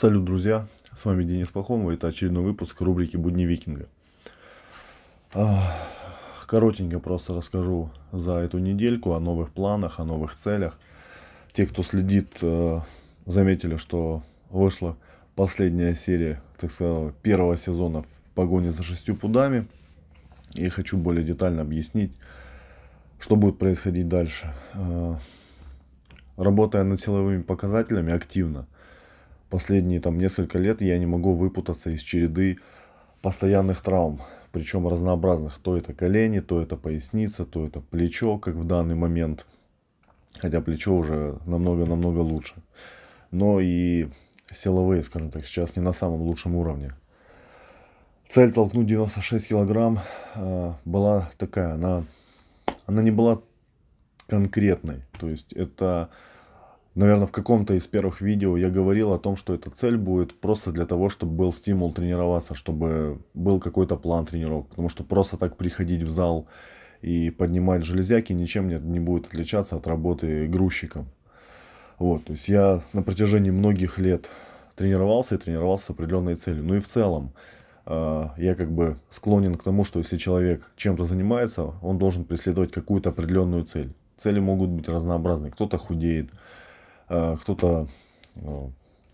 Салют, друзья! С вами Денис Пахомов. Это очередной выпуск рубрики «Будни викинга». А, коротенько просто расскажу за эту недельку о новых планах, о новых целях. Те, кто следит, э, заметили, что вышла последняя серия, так сказать, первого сезона «В погоне за шестью пудами». И хочу более детально объяснить, что будет происходить дальше. Э, работая над силовыми показателями активно – последние там несколько лет я не могу выпутаться из череды постоянных травм, причем разнообразных. То это колени, то это поясница, то это плечо, как в данный момент. Хотя плечо уже намного-намного лучше. Но и силовые, скажем так, сейчас не на самом лучшем уровне. Цель толкнуть 96 килограмм э, была такая, она, она не была конкретной. То есть это Наверное, в каком-то из первых видео я говорил о том, что эта цель будет просто для того, чтобы был стимул тренироваться, чтобы был какой-то план тренировок. Потому что просто так приходить в зал и поднимать железяки ничем не, не будет отличаться от работы грузчиком. Вот, то есть я на протяжении многих лет тренировался и тренировался с определенной целью. Ну и в целом, э, я как бы склонен к тому, что если человек чем-то занимается, он должен преследовать какую-то определенную цель. Цели могут быть разнообразны. Кто-то худеет, Э, кто-то, э,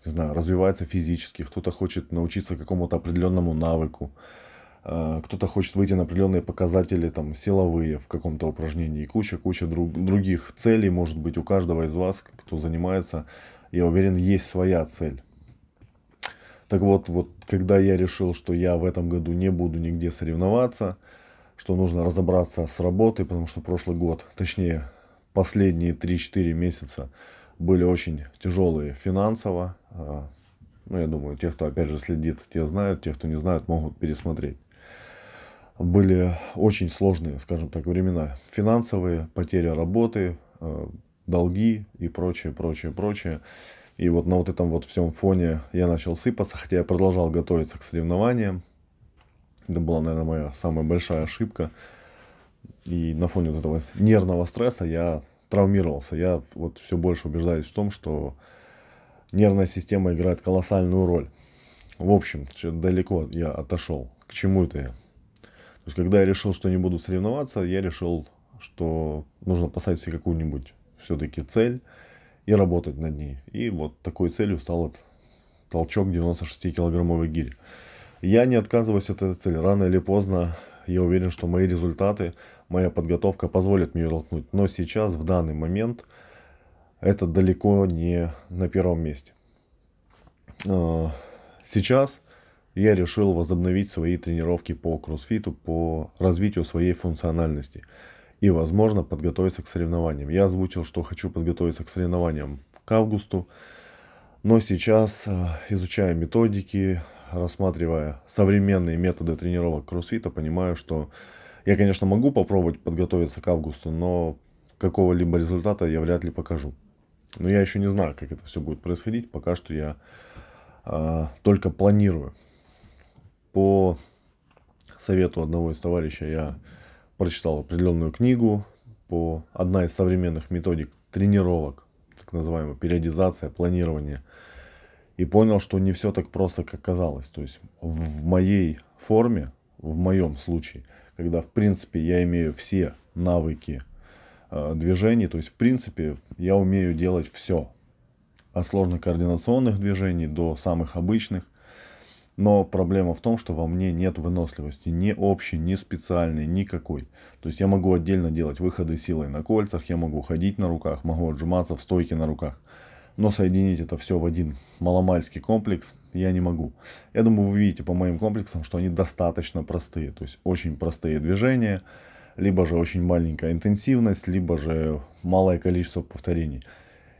не знаю, развивается физически, кто-то хочет научиться какому-то определенному навыку, э, кто-то хочет выйти на определенные показатели там, силовые в каком-то упражнении куча-куча друг, других целей, может быть, у каждого из вас, кто занимается, я уверен, есть своя цель. Так вот, вот когда я решил, что я в этом году не буду нигде соревноваться, что нужно разобраться с работой, потому что прошлый год, точнее, последние 3-4 месяца были очень тяжелые финансово. А, ну, я думаю, те, кто опять же следит, те знают, те, кто не знают, могут пересмотреть. Были очень сложные, скажем так, времена. Финансовые, потеря работы, а, долги и прочее, прочее, прочее. И вот на вот этом вот всем фоне я начал сыпаться, хотя я продолжал готовиться к соревнованиям. Это была, наверное, моя самая большая ошибка. И на фоне вот этого нервного стресса я травмировался. Я вот все больше убеждаюсь в том, что нервная система играет колоссальную роль. В общем, далеко я отошел. К чему это я? То есть, когда я решил, что не буду соревноваться, я решил, что нужно поставить себе какую-нибудь все-таки цель и работать над ней. И вот такой целью стал этот толчок 96-килограммовой гири. Я не отказываюсь от этой цели. Рано или поздно я уверен, что мои результаты, моя подготовка позволят мне толкнуть. Но сейчас, в данный момент, это далеко не на первом месте. А, сейчас я решил возобновить свои тренировки по кроссфиту, по развитию своей функциональности и, возможно, подготовиться к соревнованиям. Я озвучил, что хочу подготовиться к соревнованиям к августу, но сейчас а, изучаю методики, рассматривая современные методы тренировок кроссфита, понимаю, что я, конечно, могу попробовать подготовиться к августу, но какого-либо результата я вряд ли покажу. Но я еще не знаю, как это все будет происходить. Пока что я э, только планирую. По совету одного из товарищей я прочитал определенную книгу по одна из современных методик тренировок, так называемая периодизация, планирование – и понял, что не все так просто, как казалось. То есть в моей форме, в моем случае, когда в принципе я имею все навыки э, движений, то есть в принципе я умею делать все, от сложных координационных движений до самых обычных. Но проблема в том, что во мне нет выносливости, ни общей, ни специальной, никакой. То есть я могу отдельно делать выходы силой на кольцах, я могу ходить на руках, могу отжиматься в стойке на руках но соединить это все в один маломальский комплекс я не могу. Я думаю, вы видите по моим комплексам, что они достаточно простые, то есть очень простые движения, либо же очень маленькая интенсивность, либо же малое количество повторений.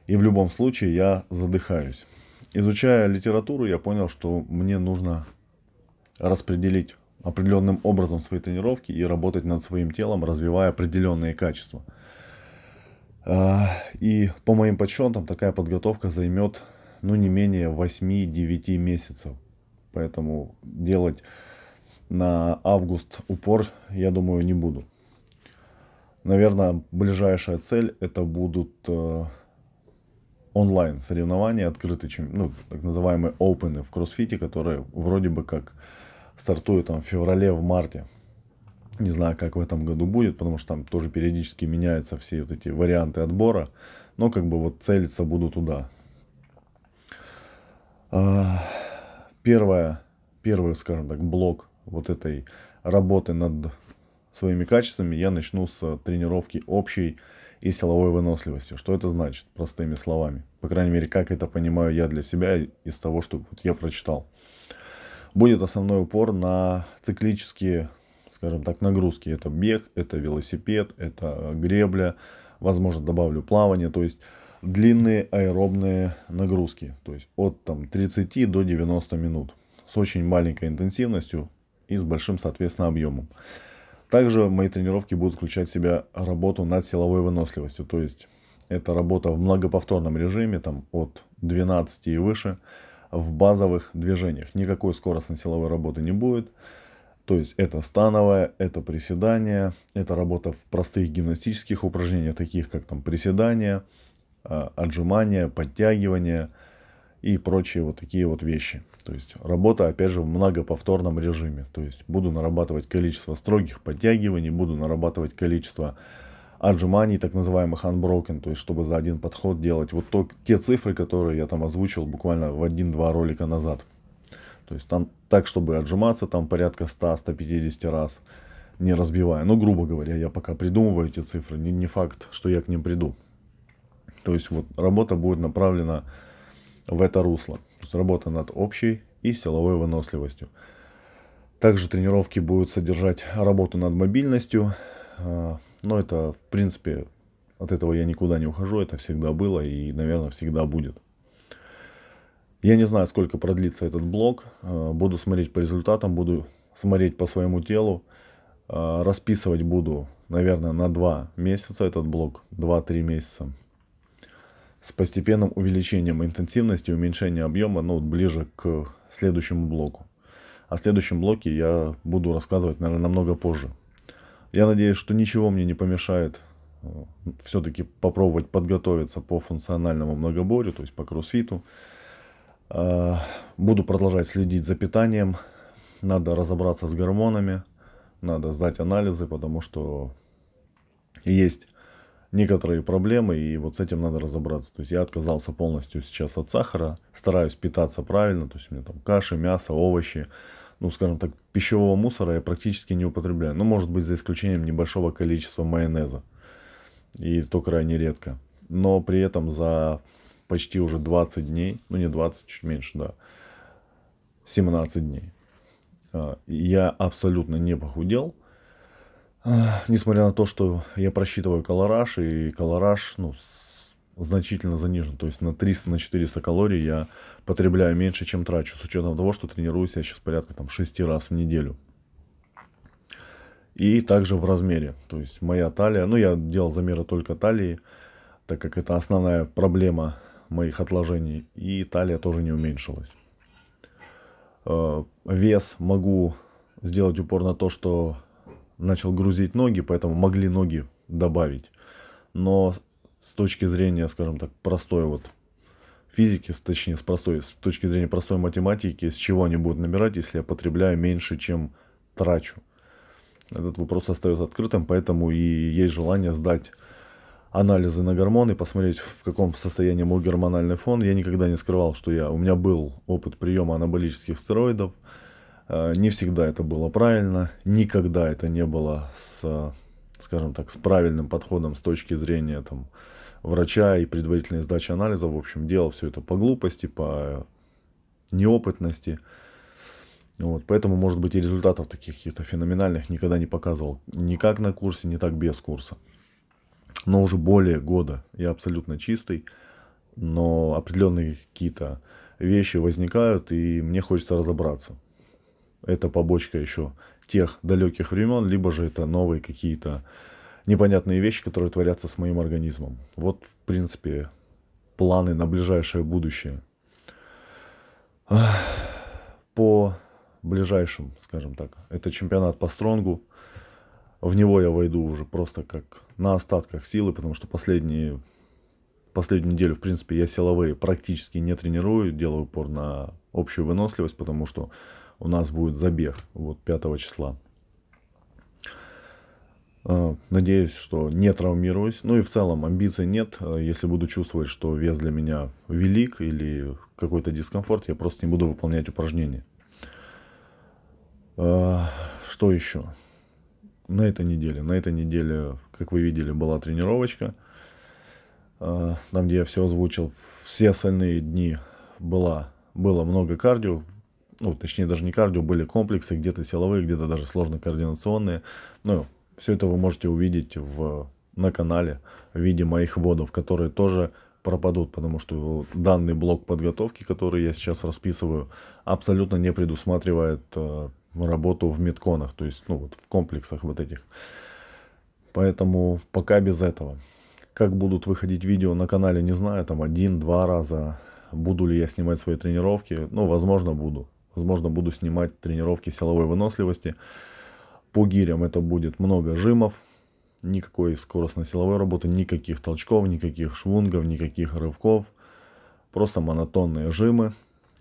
И в любом случае я задыхаюсь. Изучая литературу, я понял, что мне нужно распределить определенным образом свои тренировки и работать над своим телом, развивая определенные качества – а, и по моим подсчетам такая подготовка займет ну не менее 8-9 месяцев. Поэтому делать на август упор, я думаю, не буду. Наверное, ближайшая цель это будут э, онлайн соревнования, открытые, ну, так называемые опены в кроссфите, которые вроде бы как стартуют там в феврале, в марте. Не знаю, как в этом году будет, потому что там тоже периодически меняются все вот эти варианты отбора. Но как бы вот целиться буду туда. А, первое, первый, скажем так, блок вот этой работы над своими качествами я начну с тренировки общей и силовой выносливости. Что это значит, простыми словами? По крайней мере, как это понимаю я для себя из того, что вот я прочитал. Будет основной упор на циклические скажем так, нагрузки. Это бег, это велосипед, это гребля, возможно, добавлю плавание, то есть длинные аэробные нагрузки, то есть от там, 30 до 90 минут с очень маленькой интенсивностью и с большим, соответственно, объемом. Также мои тренировки будут включать в себя работу над силовой выносливостью, то есть это работа в многоповторном режиме, там от 12 и выше, в базовых движениях. Никакой скоростной силовой работы не будет. То есть это становая, это приседание, это работа в простых гимнастических упражнениях, таких как там приседания, а, отжимания, подтягивания и прочие вот такие вот вещи. То есть работа, опять же, в многоповторном режиме. То есть буду нарабатывать количество строгих подтягиваний, буду нарабатывать количество отжиманий, так называемых unbroken, то есть чтобы за один подход делать вот то, те цифры, которые я там озвучил буквально в один-два ролика назад – то есть там так, чтобы отжиматься там порядка 100-150 раз, не разбивая. Ну, грубо говоря, я пока придумываю эти цифры, не, не факт, что я к ним приду. То есть вот работа будет направлена в это русло. То есть работа над общей и силовой выносливостью. Также тренировки будут содержать работу над мобильностью. А, но это, в принципе, от этого я никуда не ухожу, это всегда было и, наверное, всегда будет. Я не знаю, сколько продлится этот блок. Э, буду смотреть по результатам, буду смотреть по своему телу. Э, расписывать буду, наверное, на 2 месяца этот блок, 2-3 месяца. С постепенным увеличением интенсивности, уменьшением объема, ну, ближе к следующему блоку. О следующем блоке я буду рассказывать, наверное, намного позже. Я надеюсь, что ничего мне не помешает э, все-таки попробовать подготовиться по функциональному многоборью, то есть по кроссфиту. А, буду продолжать следить за питанием. Надо разобраться с гормонами. Надо сдать анализы, потому что есть некоторые проблемы, и вот с этим надо разобраться. То есть я отказался полностью сейчас от сахара, стараюсь питаться правильно, то есть у меня там каши, мясо, овощи, ну, скажем так, пищевого мусора я практически не употребляю. Ну, может быть, за исключением небольшого количества майонеза. И то крайне редко. Но при этом за почти уже 20 дней, ну не 20, чуть меньше, да, 17 дней. А, я абсолютно не похудел, а, несмотря на то, что я просчитываю колораж, и колораж, ну, значительно занижен. То есть на 300-400 на калорий я потребляю меньше, чем трачу, с учетом того, что тренируюсь я сейчас порядка там 6 раз в неделю. И также в размере. То есть моя талия, ну я делал замеры только талии, так как это основная проблема моих отложений, и талия тоже не уменьшилась. Э, вес могу сделать упор на то, что начал грузить ноги, поэтому могли ноги добавить. Но с точки зрения, скажем так, простой вот физики, точнее, с, простой, с точки зрения простой математики, с чего они будут набирать, если я потребляю меньше, чем трачу. Этот вопрос остается открытым, поэтому и есть желание сдать анализы на гормоны, посмотреть, в каком состоянии мой гормональный фон. Я никогда не скрывал, что я, у меня был опыт приема анаболических стероидов. Э, не всегда это было правильно, никогда это не было с, скажем так, с правильным подходом с точки зрения там, врача и предварительной сдачи анализа. В общем, делал все это по глупости, по неопытности. Вот, поэтому, может быть, и результатов таких каких-то феноменальных никогда не показывал. Ни как на курсе, ни так без курса но уже более года. Я абсолютно чистый, но определенные какие-то вещи возникают, и мне хочется разобраться. Это побочка еще тех далеких времен, либо же это новые какие-то непонятные вещи, которые творятся с моим организмом. Вот, в принципе, планы на ближайшее будущее. По ближайшим, скажем так, это чемпионат по стронгу. В него я войду уже просто как на остатках силы, потому что последние, последнюю неделю, в принципе, я силовые практически не тренирую, делаю упор на общую выносливость, потому что у нас будет забег вот 5 числа. А, надеюсь, что не травмируюсь. Ну и в целом амбиций нет. А, если буду чувствовать, что вес для меня велик или какой-то дискомфорт, я просто не буду выполнять упражнения. А, что еще? на этой неделе. На этой неделе, как вы видели, была тренировочка. А, там, где я все озвучил, все остальные дни была, было много кардио. Ну, точнее, даже не кардио, были комплексы, где-то силовые, где-то даже сложно координационные. Ну, все это вы можете увидеть в, на канале в виде моих вводов, которые тоже пропадут, потому что данный блок подготовки, который я сейчас расписываю, абсолютно не предусматривает а, работу в медконах, то есть ну, вот в комплексах вот этих. Поэтому пока без этого. Как будут выходить видео на канале, не знаю, там один-два раза. Буду ли я снимать свои тренировки? Ну, возможно, буду. Возможно, буду снимать тренировки силовой выносливости. По гирям это будет много жимов, никакой скоростно-силовой работы, никаких толчков, никаких швунгов, никаких рывков. Просто монотонные жимы.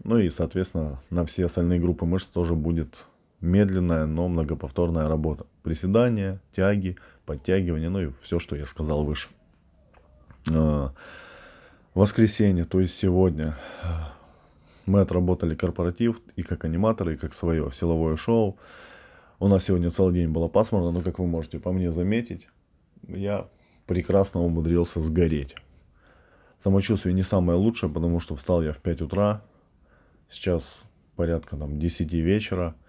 Ну и, соответственно, на все остальные группы мышц тоже будет медленная, но многоповторная работа. Приседания, тяги, подтягивания, ну и все, что я сказал выше. А, воскресенье, то есть сегодня, мы отработали корпоратив и как аниматоры, и как свое силовое шоу. У нас сегодня целый день было пасмурно, но, как вы можете по мне заметить, я прекрасно умудрился сгореть. Самочувствие не самое лучшее, потому что встал я в 5 утра, сейчас порядка там 10 вечера –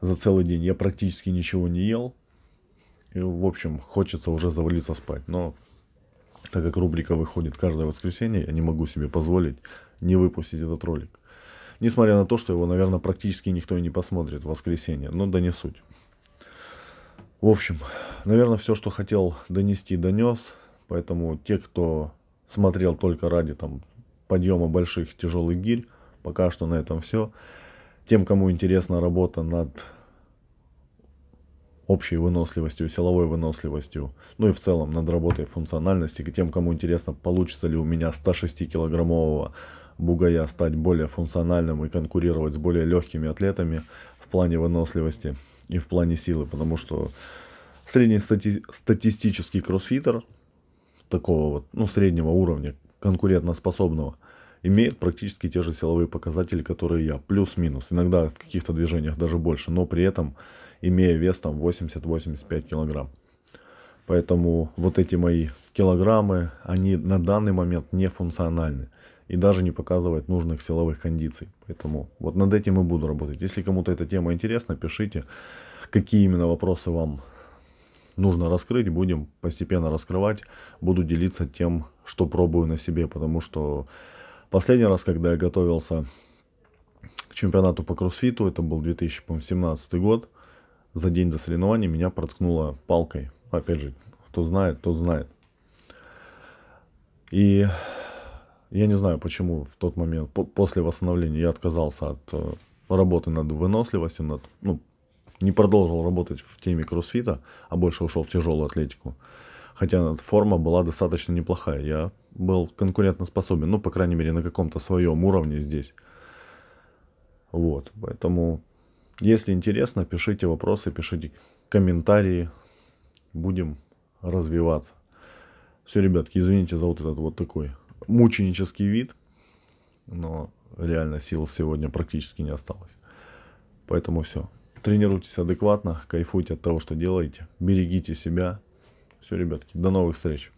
за целый день я практически ничего не ел. И, в общем, хочется уже завалиться спать. Но так как рубрика выходит каждое воскресенье, я не могу себе позволить не выпустить этот ролик. Несмотря на то, что его, наверное, практически никто и не посмотрит в воскресенье. Но да не суть. В общем, наверное, все, что хотел донести, донес. Поэтому те, кто смотрел только ради там подъема больших тяжелых гирь, пока что на этом все. Тем, кому интересна работа над общей выносливостью, силовой выносливостью, ну и в целом над работой функциональности, к тем, кому интересно, получится ли у меня 106-килограммового бугая стать более функциональным и конкурировать с более легкими атлетами в плане выносливости и в плане силы, потому что среднестатистический кроссфитер такого вот, ну, среднего уровня, конкурентоспособного – имеет практически те же силовые показатели, которые я, плюс-минус, иногда в каких-то движениях даже больше, но при этом имея вес там 80-85 килограмм. Поэтому вот эти мои килограммы, они на данный момент не функциональны и даже не показывает нужных силовых кондиций. Поэтому вот над этим и буду работать. Если кому-то эта тема интересна, пишите, какие именно вопросы вам нужно раскрыть. Будем постепенно раскрывать. Буду делиться тем, что пробую на себе, потому что Последний раз, когда я готовился к чемпионату по кроссфиту, это был 2017 год, за день до соревнований меня проткнуло палкой. Опять же, кто знает, тот знает. И я не знаю, почему в тот момент, по после восстановления, я отказался от э, работы над выносливостью, над, ну, не продолжил работать в теме кроссфита, а больше ушел в тяжелую атлетику хотя форма была достаточно неплохая. Я был конкурентоспособен, ну, по крайней мере, на каком-то своем уровне здесь. Вот, поэтому, если интересно, пишите вопросы, пишите комментарии, будем развиваться. Все, ребятки, извините за вот этот вот такой мученический вид, но реально сил сегодня практически не осталось. Поэтому все. Тренируйтесь адекватно, кайфуйте от того, что делаете, берегите себя, все, ребятки, до новых встреч.